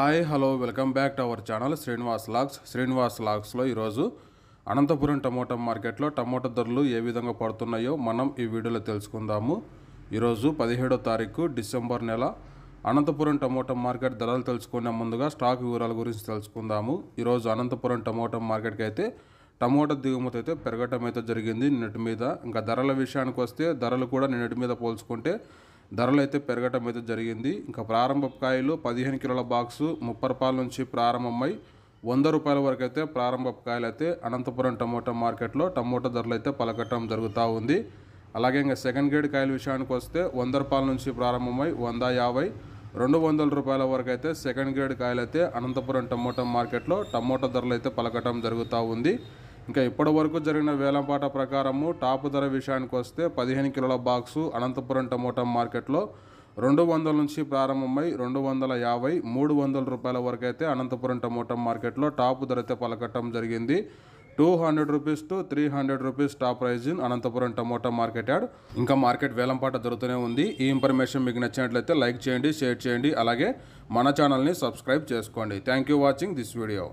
hi hello welcome back to our channel Srinivas logs Srinivas లాగ్స్లో ఈరోజు Anantapuram tomato మార్కెట్లో టమోటా ధరలు ఏ విధంగా పడుతున్నాయో మనం ఈ వీడియోలో తెలుసుకుందాము ఈరోజు పదిహేడో తారీఖు డిసెంబర్ నెల అనంతపురం టమోటా మార్కెట్ ధరలు తెలుసుకునే ముందుగా స్టాక్ వివరాల గురించి తెలుసుకుందాము ఈరోజు అనంతపురం టమోటా మార్కెట్కి అయితే టమోటా దిగుమతి అయితే పెరగటం అయితే జరిగింది నిన్నటి మీద ఇంకా ధరల విషయానికి వస్తే ధరలు కూడా నిన్నటి మీద పోల్చుకుంటే ధరలు అయితే పెరగటం అయితే జరిగింది ఇంకా ప్రారంభ కాయలు పదిహేను కిలోల బాక్సు ముప్పై రూపాయల నుంచి ప్రారంభమై వంద రూపాయల వరకు అయితే ప్రారంభ కాయలు అయితే అనంతపురం టమోటా మార్కెట్లో టమోటా ధరలు అయితే పలకటం జరుగుతూ ఉంది అలాగే ఇంకా సెకండ్ గ్రేడ్ కాయల విషయానికి వస్తే వంద రూపాయల నుంచి ప్రారంభమై వంద యాభై రెండు వందల రూపాయల వరకు అయితే సెకండ్ గ్రేడ్ కాయలు అయితే అనంతపురం టమోటా మార్కెట్లో టమోటా ధరలు అయితే పలకటం జరుగుతూ ఉంది ఇంకా ఇప్పటి వరకు జరిగిన వేలంపాట ప్రకారము టాపు ధర విషయానికి వస్తే పదిహేను కిలోల బాక్సు అనంతపురం టమోటా మార్కెట్లో రెండు వందల నుంచి ప్రారంభమై రెండు వందల యాభై మూడు వందల రూపాయల వరకు అయితే అనంతపురం టమోటా మార్కెట్లో ధర ధరతే పలకటం జరిగింది two hundred rupees to three hundred rupees top price in Anantapuram tomato market యాడ్ ఇంకా మార్కెట్ వేలంపాట దొరుకుతూనే ఉంది ఈ ఇన్ఫర్మేషన్ మీకు నచ్చినట్లయితే లైక్ చేయండి షేర్ చేయండి అలాగే మన ఛానల్ని సబ్స్క్రైబ్ చేసుకోండి thank you watching this video